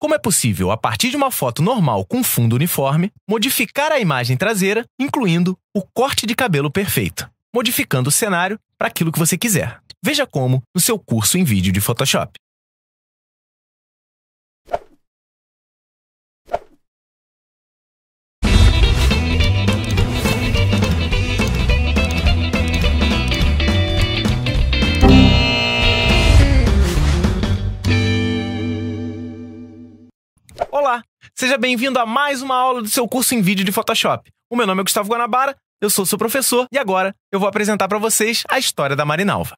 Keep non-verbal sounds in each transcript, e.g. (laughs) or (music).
Como é possível, a partir de uma foto normal com fundo uniforme, modificar a imagem traseira, incluindo o corte de cabelo perfeito, modificando o cenário para aquilo que você quiser. Veja como no seu curso em vídeo de Photoshop. Seja bem-vindo a mais uma aula do seu curso em vídeo de Photoshop. O meu nome é Gustavo Guanabara, eu sou seu professor e agora eu vou apresentar para vocês a história da Marinalva.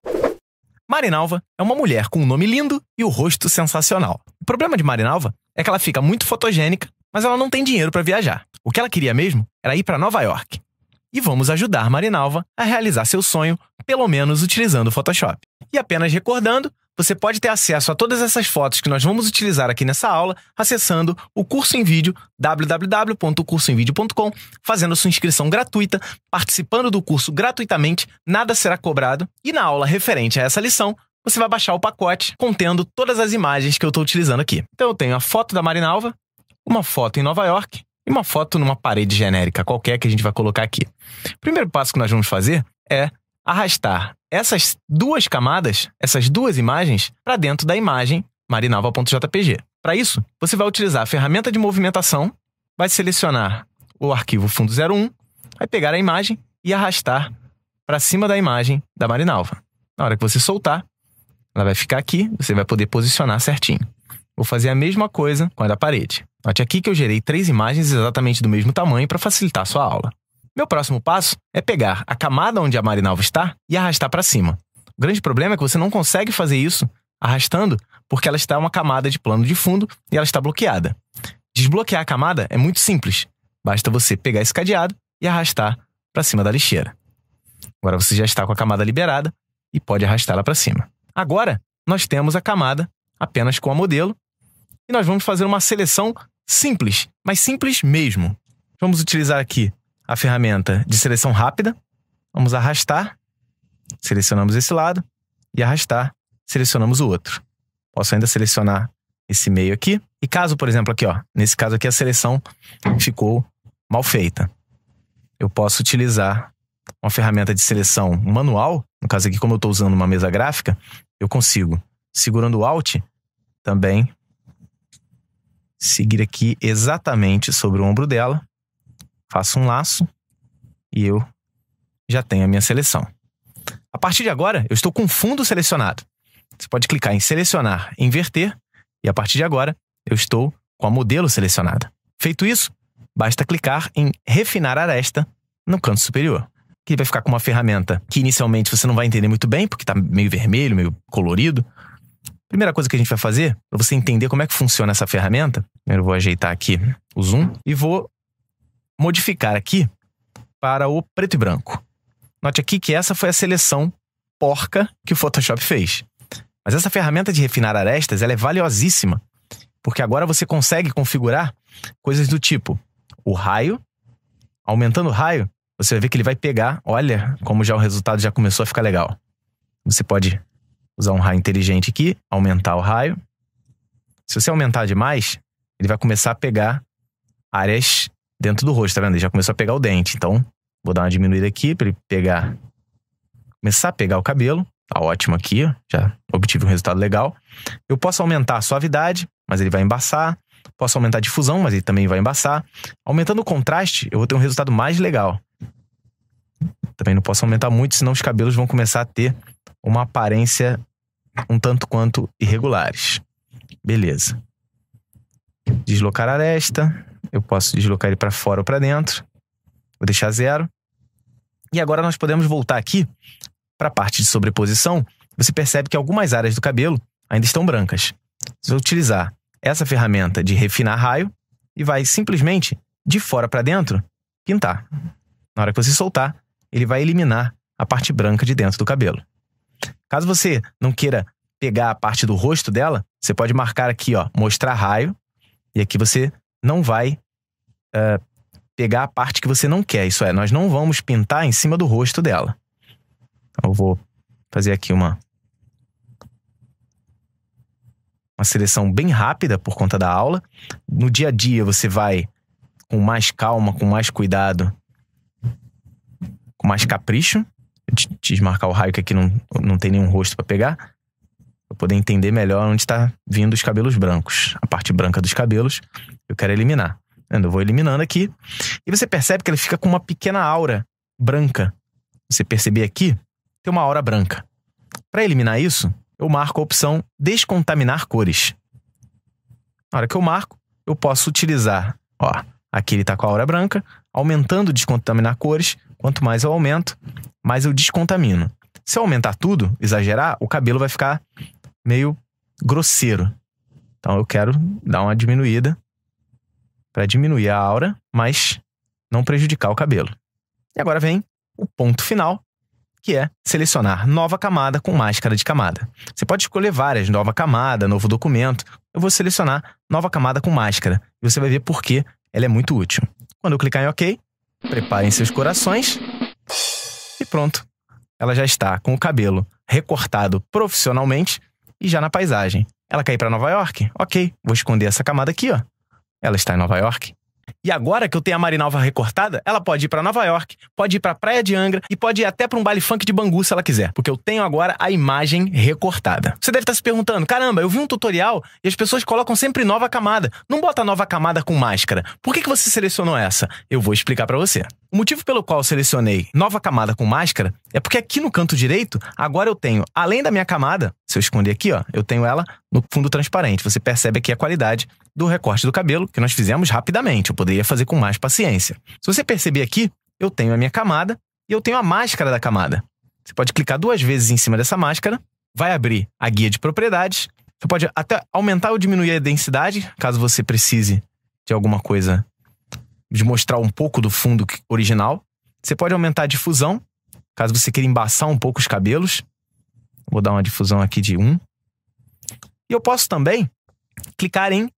Marinalva é uma mulher com um nome lindo e o um rosto sensacional. O problema de Marinalva é que ela fica muito fotogênica, mas ela não tem dinheiro para viajar. O que ela queria mesmo era ir para Nova York. E vamos ajudar Marinalva a realizar seu sonho, pelo menos utilizando o Photoshop. E apenas recordando, você pode ter acesso a todas essas fotos que nós vamos utilizar aqui nessa aula acessando o curso em vídeo www.cursoemvideo.com, fazendo sua inscrição gratuita, participando do curso gratuitamente, nada será cobrado e na aula referente a essa lição você vai baixar o pacote contendo todas as imagens que eu estou utilizando aqui. Então eu tenho a foto da Marinalva, uma foto em Nova York e uma foto numa parede genérica qualquer que a gente vai colocar aqui. O primeiro passo que nós vamos fazer é arrastar essas duas camadas, essas duas imagens, para dentro da imagem marinalva.jpg. Para isso, você vai utilizar a ferramenta de movimentação, vai selecionar o arquivo fundo 01, vai pegar a imagem e arrastar para cima da imagem da Marinalva. Na hora que você soltar, ela vai ficar aqui, você vai poder posicionar certinho. Vou fazer a mesma coisa com a da parede. Note aqui que eu gerei três imagens exatamente do mesmo tamanho para facilitar a sua aula. Meu próximo passo é pegar a camada onde a marinalva está e arrastar para cima. O grande problema é que você não consegue fazer isso arrastando porque ela está uma camada de plano de fundo e ela está bloqueada. Desbloquear a camada é muito simples. Basta você pegar esse cadeado e arrastar para cima da lixeira. Agora você já está com a camada liberada e pode arrastá-la para cima. Agora nós temos a camada apenas com a modelo e nós vamos fazer uma seleção simples, mas simples mesmo. Vamos utilizar aqui a ferramenta de seleção rápida. Vamos arrastar, selecionamos esse lado e arrastar, selecionamos o outro. Posso ainda selecionar esse meio aqui. E caso, por exemplo, aqui, ó, nesse caso aqui a seleção ficou mal feita. Eu posso utilizar uma ferramenta de seleção manual, no caso aqui como eu estou usando uma mesa gráfica, eu consigo, segurando o Alt, também seguir aqui exatamente sobre o ombro dela faço um laço e eu já tenho a minha seleção. A partir de agora, eu estou com fundo selecionado. Você pode clicar em selecionar, inverter, e a partir de agora, eu estou com a modelo selecionada. Feito isso, basta clicar em refinar aresta no canto superior, que vai ficar com uma ferramenta que inicialmente você não vai entender muito bem, porque está meio vermelho, meio colorido. Primeira coisa que a gente vai fazer, para é você entender como é que funciona essa ferramenta, eu vou ajeitar aqui o zoom e vou modificar aqui para o preto e branco. Note aqui que essa foi a seleção porca que o Photoshop fez. Mas essa ferramenta de refinar arestas ela é valiosíssima, porque agora você consegue configurar coisas do tipo o raio. Aumentando o raio, você vai ver que ele vai pegar. Olha como já o resultado já começou a ficar legal. Você pode usar um raio inteligente aqui, aumentar o raio. Se você aumentar demais, ele vai começar a pegar áreas dentro do rosto, tá vendo? Ele já começou a pegar o dente. Então, vou dar uma diminuída aqui para ele pegar. Começar a pegar o cabelo. Tá ótimo aqui, já obtive um resultado legal. Eu posso aumentar a suavidade, mas ele vai embaçar. Posso aumentar a difusão, mas ele também vai embaçar. Aumentando o contraste, eu vou ter um resultado mais legal. Também não posso aumentar muito, senão os cabelos vão começar a ter uma aparência um tanto quanto irregulares. Beleza. Deslocar a aresta. Eu posso deslocar ele para fora ou para dentro. Vou deixar zero. E agora nós podemos voltar aqui para a parte de sobreposição. Você percebe que algumas áreas do cabelo ainda estão brancas. Você vai utilizar essa ferramenta de refinar raio e vai simplesmente de fora para dentro pintar. Na hora que você soltar, ele vai eliminar a parte branca de dentro do cabelo. Caso você não queira pegar a parte do rosto dela, você pode marcar aqui, ó, mostrar raio, e aqui você não vai uh, pegar a parte que você não quer. Isso é, nós não vamos pintar em cima do rosto dela. Eu vou fazer aqui uma uma seleção bem rápida por conta da aula. No dia a dia você vai com mais calma, com mais cuidado, com mais capricho. Desmarcar o raio que aqui não, não tem nenhum rosto para pegar para poder entender melhor onde está vindo os cabelos brancos, a parte branca dos cabelos. Eu quero eliminar. Eu vou eliminando aqui. E você percebe que ele fica com uma pequena aura branca. Você perceber aqui, tem uma aura branca. Para eliminar isso, eu marco a opção descontaminar cores. Na hora que eu marco, eu posso utilizar, ó, aqui ele está com a aura branca, aumentando descontaminar cores. Quanto mais eu aumento, mais eu descontamino. Se eu aumentar tudo, exagerar, o cabelo vai ficar meio grosseiro. Então eu quero dar uma diminuída para diminuir a aura, mas não prejudicar o cabelo. E agora vem o ponto final, que é selecionar nova camada com máscara de camada. Você pode escolher várias, nova camada, novo documento. Eu vou selecionar nova camada com máscara e você vai ver por que ela é muito útil. Quando eu clicar em OK, preparem seus corações e pronto. Ela já está com o cabelo recortado profissionalmente e já na paisagem. Ela quer ir para Nova York? Ok, vou esconder essa camada aqui, ó. Ela está em Nova York. E agora que eu tenho a Marinalva recortada, ela pode ir para Nova York, pode ir para Praia de Angra e pode ir até para um baile funk de Bangu se ela quiser, porque eu tenho agora a imagem recortada. Você deve estar tá se perguntando: "Caramba, eu vi um tutorial e as pessoas colocam sempre nova camada. Não bota nova camada com máscara. Por que que você selecionou essa?" Eu vou explicar para você. O motivo pelo qual selecionei nova camada com máscara é porque aqui no canto direito, agora eu tenho, além da minha camada, se eu esconder aqui, ó, eu tenho ela no fundo transparente. Você percebe aqui a qualidade do recorte do cabelo, que nós fizemos rapidamente. Eu poderia fazer com mais paciência. Se você perceber aqui, eu tenho a minha camada e eu tenho a máscara da camada. Você pode clicar duas vezes em cima dessa máscara, vai abrir a guia de propriedades. Você pode até aumentar ou diminuir a densidade, caso você precise de alguma coisa de mostrar um pouco do fundo original. Você pode aumentar a difusão, caso você queira embaçar um pouco os cabelos. Vou dar uma difusão aqui de 1. E eu posso também clicar em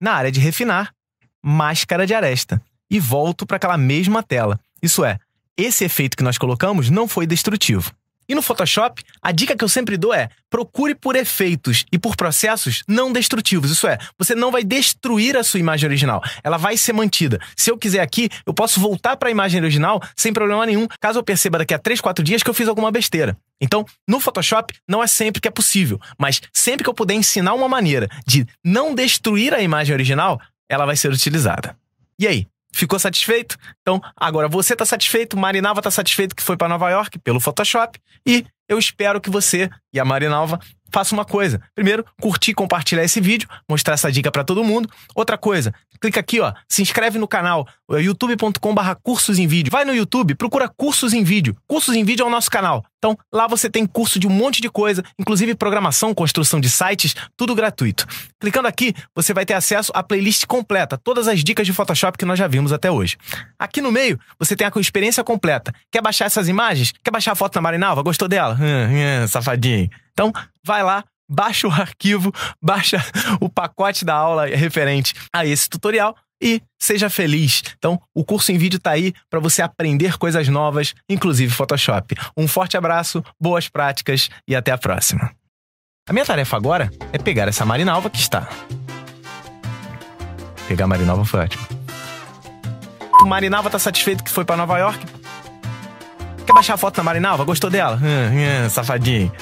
na área de refinar, máscara de aresta, e volto para aquela mesma tela. Isso é, esse efeito que nós colocamos não foi destrutivo. E no Photoshop, a dica que eu sempre dou é: procure por efeitos e por processos não destrutivos. Isso é, você não vai destruir a sua imagem original. Ela vai ser mantida. Se eu quiser aqui, eu posso voltar para a imagem original sem problema nenhum, caso eu perceba daqui a 3, 4 dias que eu fiz alguma besteira. Então, no Photoshop, não é sempre que é possível, mas sempre que eu puder ensinar uma maneira de não destruir a imagem original, ela vai ser utilizada. E aí, Ficou satisfeito? Então, agora você está satisfeito, Marinalva está satisfeito que foi para Nova York pelo Photoshop e eu espero que você e a Marinalva façam uma coisa. Primeiro, curtir, compartilhar esse vídeo, mostrar essa dica para todo mundo. Outra coisa, clica aqui, ó, se inscreve no canal é, youtube.com/cursos em vídeo. Vai no YouTube, procura cursos em vídeo. Cursos em vídeo é o nosso canal. Então, lá você tem curso de um monte de coisa, inclusive programação, construção de sites, tudo gratuito. Clicando aqui, você vai ter acesso à playlist completa, todas as dicas de Photoshop que nós já vimos até hoje. Aqui no meio, você tem a experiência completa. Quer baixar essas imagens? Quer baixar a foto da Marinalva? Gostou dela? Hum, hum, safadinho. Então, vai lá, baixa o arquivo, (laughs) baixa o pacote da aula referente a esse tutorial e seja feliz. Então, o curso em vídeo está aí para você aprender coisas novas, inclusive Photoshop. Um forte abraço, boas práticas e até a próxima. A minha tarefa agora é pegar essa marinalva que está. Pegar a marinalva foi ótimo. O marinalva está satisfeito que foi para Nova York. Quer baixar a foto da marinalva? Gostou dela? Hum, hum, safadinho.